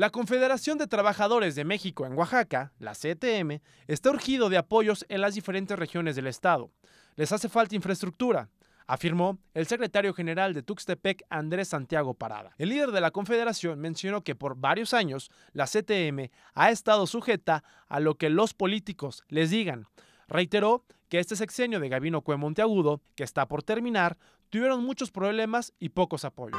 La Confederación de Trabajadores de México en Oaxaca, la CTM, está urgido de apoyos en las diferentes regiones del Estado. Les hace falta infraestructura, afirmó el secretario general de Tuxtepec, Andrés Santiago Parada. El líder de la Confederación mencionó que por varios años la CTM ha estado sujeta a lo que los políticos les digan. Reiteró que este sexenio de Gabino Cue Monteagudo, que está por terminar, tuvieron muchos problemas y pocos apoyos.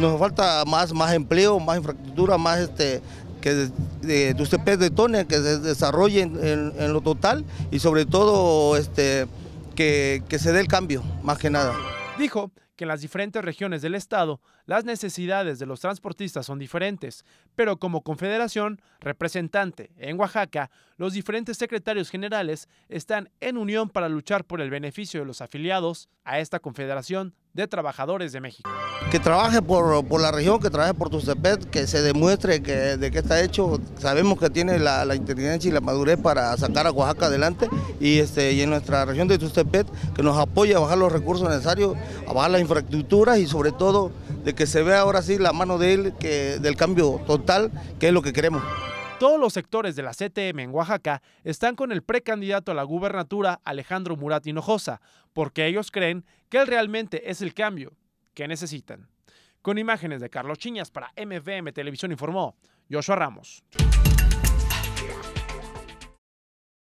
Nos falta más, más empleo, más infraestructura, más este que de, de, detone, que se desarrolle en, lo total y sobre todo este, que, que se dé el cambio, más que nada. Dijo en las diferentes regiones del Estado las necesidades de los transportistas son diferentes, pero como Confederación representante en Oaxaca, los diferentes secretarios generales están en unión para luchar por el beneficio de los afiliados a esta Confederación de Trabajadores de México. Que trabaje por, la región, que trabaje por Tuxtepec, que se demuestre que, de qué está hecho. Sabemos que tiene la, inteligencia y la madurez para sacar a Oaxaca adelante y, este, y en nuestra región de Tuxtepec que nos apoya a bajar los recursos necesarios, a bajar la información y sobre todo de que se vea ahora sí la mano de él que, del cambio total, que es lo que queremos. Todos los sectores de la CTM en Oaxaca están con el precandidato a la gubernatura Alejandro Murat Hinojosa, porque ellos creen que él realmente es el cambio que necesitan. Con imágenes de Carlos Chiñas para MVM Televisión informó Joshua Ramos.